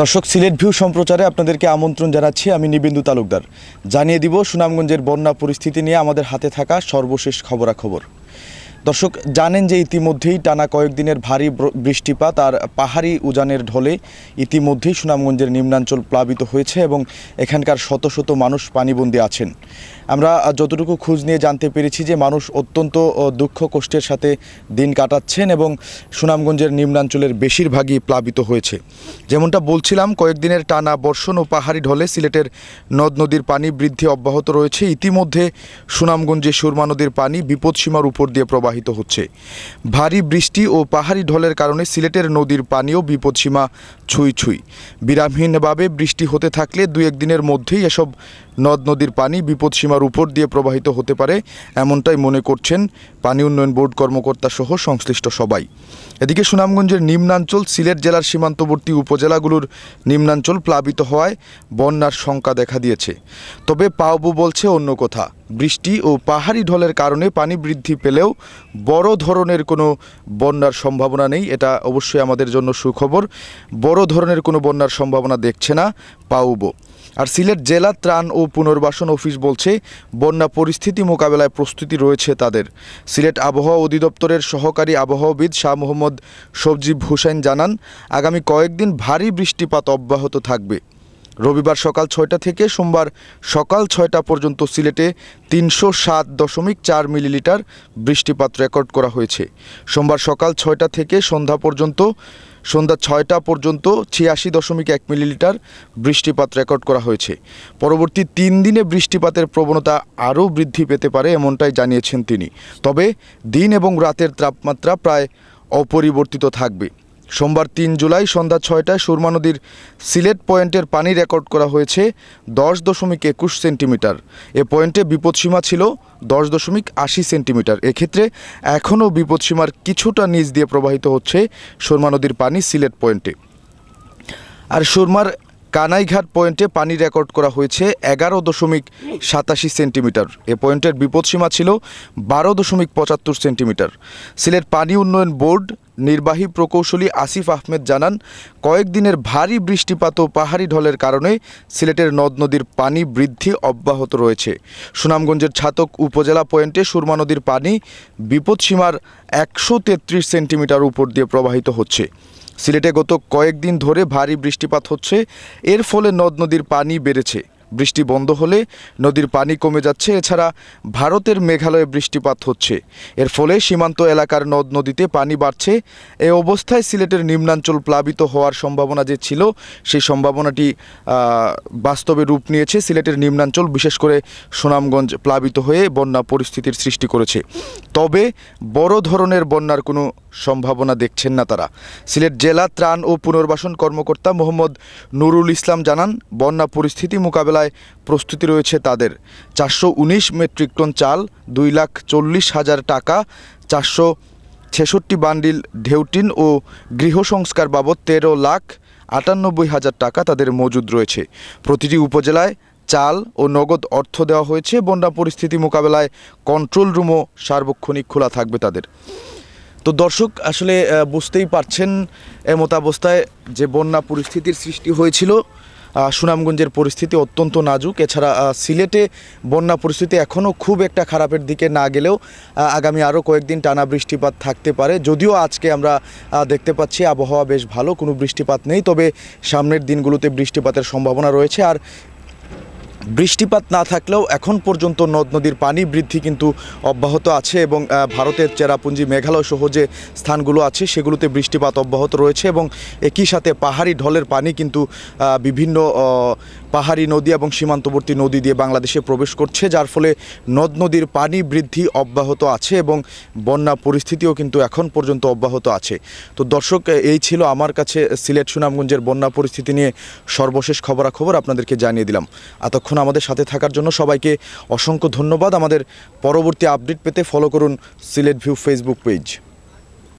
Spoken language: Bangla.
দর্শক সিলেট ভিউ সম্প্রচারে আপনাদেরকে আমন্ত্রণ জানাচ্ছি আমি নিবেন্দু তালুকদার জানিয়ে দিব সুনামগঞ্জের বন্যা পরিস্থিতি নিয়ে আমাদের হাতে থাকা সর্বশেষ খবরাখবর দর্শক জানেন যে ইতিমধ্যেই টানা কয়েকদিনের ভারী বৃষ্টিপাত আর পাহাড়ি উজানের ঢলে ইতিমধ্যেই সুনামগঞ্জের নিম্নাঞ্চল প্লাবিত হয়েছে এবং এখানকার শত শত মানুষ পানিবন্দী আছেন আমরা যতটুকু খোঁজ নিয়ে জানতে পেরেছি যে মানুষ অত্যন্ত দুঃখ কষ্টের সাথে দিন কাটাচ্ছেন এবং সুনামগঞ্জের নিম্নাঞ্চলের বেশিরভাগই প্লাবিত হয়েছে যেমনটা বলছিলাম কয়েকদিনের টানা বর্ষণ ও পাহাড়ি ঢলে সিলেটের নদ নদীর পানি বৃদ্ধি অব্যাহত রয়েছে ইতিমধ্যে সুনামগঞ্জে সুরমা নদীর পানি বিপদসীমার উপর দিয়ে প্রবাহিত প্রবাহিত হচ্ছে ভারী বৃষ্টি ও পাহাড়ি ঢলের কারণে সিলেটের নদীর পানিও বিপদসীমা ছুঁই ছুঁই বিরামহীনভাবে বৃষ্টি হতে থাকলে দু একদিনের মধ্যেই এসব নদ নদীর পানি বিপদসীমার উপর দিয়ে প্রবাহিত হতে পারে এমনটাই মনে করছেন পানি উন্নয়ন বোর্ড কর্মকর্তা সহ সংশ্লিষ্ট সবাই এদিকে সুনামগঞ্জের নিম্নাঞ্চল সিলেট জেলার সীমান্তবর্তী উপজেলাগুলোর নিম্নাঞ্চল প্লাবিত হওয়ায় বন্যার শঙ্কা দেখা দিয়েছে তবে পাওবু বলছে অন্য কথা বৃষ্টি ও পাহাড়ি ঢলের কারণে পানি বৃদ্ধি পেলেও বড় ধরনের কোনো বন্যার সম্ভাবনা নেই এটা অবশ্যই আমাদের জন্য সুখবর বড় ধরনের কোনো বন্যার সম্ভাবনা দেখছে না পাউব আর সিলেট জেলা ত্রাণ ও পুনর্বাসন অফিস বলছে বন্যা পরিস্থিতি মোকাবেলায় প্রস্তুতি রয়েছে তাদের সিলেট আবহাওয়া অধিদপ্তরের সহকারী আবহাওয়াবিদ শাহ মোহাম্মদ সবজিব হুসেন জানান আগামী কয়েকদিন ভারী বৃষ্টিপাত অব্যাহত থাকবে রবিবার সকাল ছয়টা থেকে সোমবার সকাল ছয়টা পর্যন্ত সিলেটে তিনশো সাত দশমিক চার মিলিলিটার বৃষ্টিপাত রেকর্ড করা হয়েছে সোমবার সকাল ছয়টা থেকে সন্ধ্যা পর্যন্ত সন্ধ্যা ছয়টা পর্যন্ত ছিয়াশি দশমিক এক মিলিলিটার বৃষ্টিপাত রেকর্ড করা হয়েছে পরবর্তী তিন দিনে বৃষ্টিপাতের প্রবণতা আরও বৃদ্ধি পেতে পারে এমনটাই জানিয়েছেন তিনি তবে দিন এবং রাতের তাপমাত্রা প্রায় অপরিবর্তিত থাকবে সোমবার তিন জুলাই সন্ধ্যা ছয়টায় সুরমা নদীর সিলেট পয়েন্টের পানি রেকর্ড করা হয়েছে দশ দশমিক একুশ সেন্টিমিটার এ পয়েন্টে বিপদসীমা ছিল দশ দশমিক আশি সেন্টিমিটার এক্ষেত্রে এখনও বিপদসীমার কিছুটা নিচ দিয়ে প্রবাহিত হচ্ছে সুরমা নদীর পানি সিলেট পয়েন্টে আর সুরমার কানাইঘাট পয়েন্টে পানি রেকর্ড করা হয়েছে এগারো দশমিক সাতাশি সেন্টিমিটার এ পয়েন্টের বিপদসীমা ছিল বারো দশমিক পঁচাত্তর সেন্টিমিটার সিলেট পানি উন্নয়ন বোর্ড নির্বাহী প্রকৌশলী আসিফ আহমেদ জানান কয়েকদিনের ভারী বৃষ্টিপাত ও পাহাড়ি ঢলের কারণে সিলেটের নদ নদীর পানি বৃদ্ধি অব্যাহত রয়েছে সুনামগঞ্জের ছাতক উপজেলা পয়েন্টে সুরমা নদীর পানি বিপদসীমার একশো তেত্রিশ সেন্টিমিটার উপর দিয়ে প্রবাহিত হচ্ছে সিলেটে গত কয়েকদিন ধরে ভারী বৃষ্টিপাত হচ্ছে এর ফলে নদ নদীর পানি বেড়েছে বৃষ্টি বন্ধ হলে নদীর পানি কমে যাচ্ছে এছাড়া ভারতের মেঘালয়ে বৃষ্টিপাত হচ্ছে এর ফলে সীমান্ত এলাকার নদ নদীতে পানি বাড়ছে এ অবস্থায় সিলেটের নিম্নাঞ্চল প্লাবিত হওয়ার সম্ভাবনা যে ছিল সেই সম্ভাবনাটি বাস্তবে রূপ নিয়েছে সিলেটের নিম্নাঞ্চল বিশেষ করে সুনামগঞ্জ প্লাবিত হয়ে বন্যা পরিস্থিতির সৃষ্টি করেছে তবে বড় ধরনের বন্যার কোনো সম্ভাবনা দেখছেন না তারা সিলেট জেলা ত্রাণ ও পুনর্বাসন কর্মকর্তা মোহাম্মদ নুরুল ইসলাম জানান বন্যা পরিস্থিতি মোকাবেলা মোকাবেলায় প্রস্তুতি রয়েছে তাদের চারশো মেট্রিক টন চাল দুই লাখ চল্লিশ হাজার টাকা চারশো ছেষট্টি বান্ডিল ঢেউটিন ও গৃহ সংস্কার বাবদ তেরো লাখ আটানব্বই হাজার টাকা তাদের মজুদ রয়েছে প্রতিটি উপজেলায় চাল ও নগদ অর্থ দেওয়া হয়েছে বন্যা পরিস্থিতি মোকাবেলায় কন্ট্রোল রুমও সার্বক্ষণিক খোলা থাকবে তাদের তো দর্শক আসলে বুঝতেই পারছেন এমতাবস্থায় যে বন্যা পরিস্থিতির সৃষ্টি হয়েছিল সুনামগঞ্জের পরিস্থিতি অত্যন্ত নাজুক এছাড়া সিলেটে বন্যা পরিস্থিতি এখনও খুব একটা খারাপের দিকে না গেলেও আগামী আরও কয়েকদিন টানা বৃষ্টিপাত থাকতে পারে যদিও আজকে আমরা দেখতে পাচ্ছি আবহাওয়া বেশ ভালো কোনো বৃষ্টিপাত নেই তবে সামনের দিনগুলোতে বৃষ্টিপাতের সম্ভাবনা রয়েছে আর বৃষ্টিপাত না থাকলেও এখন পর্যন্ত নদ নদীর পানি বৃদ্ধি কিন্তু অব্যাহত আছে এবং ভারতের চেরাপুঞ্জি মেঘালয় সহ যে স্থানগুলো আছে সেগুলোতে বৃষ্টিপাত অব্যাহত রয়েছে এবং একই সাথে পাহাড়ি ঢলের পানি কিন্তু বিভিন্ন পাহাড়ি নদী এবং সীমান্তবর্তী নদী দিয়ে বাংলাদেশে প্রবেশ করছে যার ফলে নদ নদীর পানি বৃদ্ধি অব্যাহত আছে এবং বন্যা পরিস্থিতিও কিন্তু এখন পর্যন্ত অব্যাহত আছে তো দর্শক এই ছিল আমার কাছে সিলেট সুনামগঞ্জের বন্যা পরিস্থিতি নিয়ে সর্বশেষ খবরাখবর আপনাদেরকে জানিয়ে দিলাম এতক্ষণ এতক্ষণ আমাদের সাথে থাকার জন্য সবাইকে অসংখ্য ধন্যবাদ আমাদের পরবর্তী আপডেট পেতে ফলো করুন সিলেট ভিউ ফেসবুক পেজ